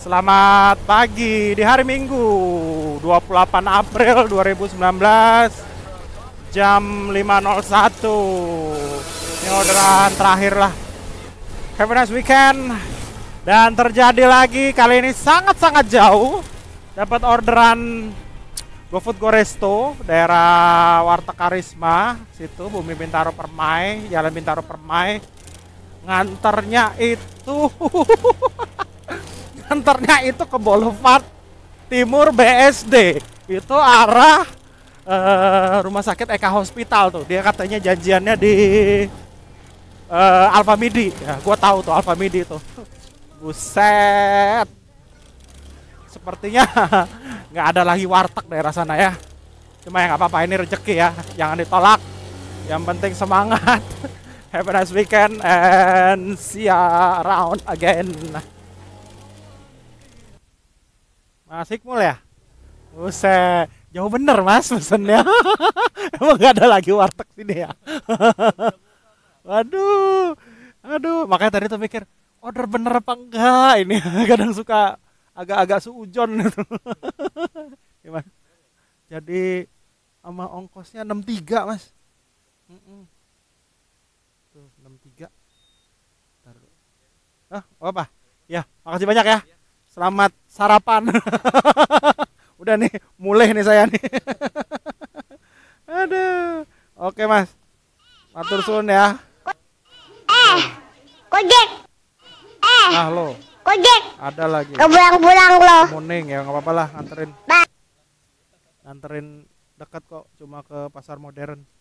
Selamat pagi di hari Minggu 28 April 2019 jam 5.01 ini orderan terakhir lah have a nice weekend dan terjadi lagi kali ini sangat-sangat jauh dapat orderan GoFood Goresto, daerah Warta Karisma, situ Bumi Bintaro Permai, Jalan Bintaro Permai. Nganternya itu kantornya itu ke Boulevard Timur BSD itu arah uh, rumah sakit Eka Hospital tuh dia katanya janjiannya di uh, eh, Alfa Midi ya gue tahu tuh Alfa Midi tuh buset sepertinya nggak ada lagi warteg daerah sana ya cuma ya nggak apa-apa ini rezeki ya jangan ditolak yang penting semangat have a nice weekend and see you ya around again Mas Hikmul ya? Use, jauh bener mas pesennya. Emang gak ada lagi warteg sini ya? Waduh, aduh, makanya tadi tuh mikir order bener apa enggak ini. Kadang suka agak-agak suujon gitu. Jadi sama ongkosnya 63 mas. Mm -mm. Tuh, 63. oh, apa? Ya, makasih banyak ya. Selamat sarapan. Udah nih, mulai nih saya nih. Aduh. Oke, Mas. Matur suwun ya. Eh. Kojek. Eh. Nah, lo. Kojek. Ada lagi. Kebulang-bulang lo. Muning ya, nggak apa-apa lah, anterin. Anterin dekat kok, cuma ke pasar modern.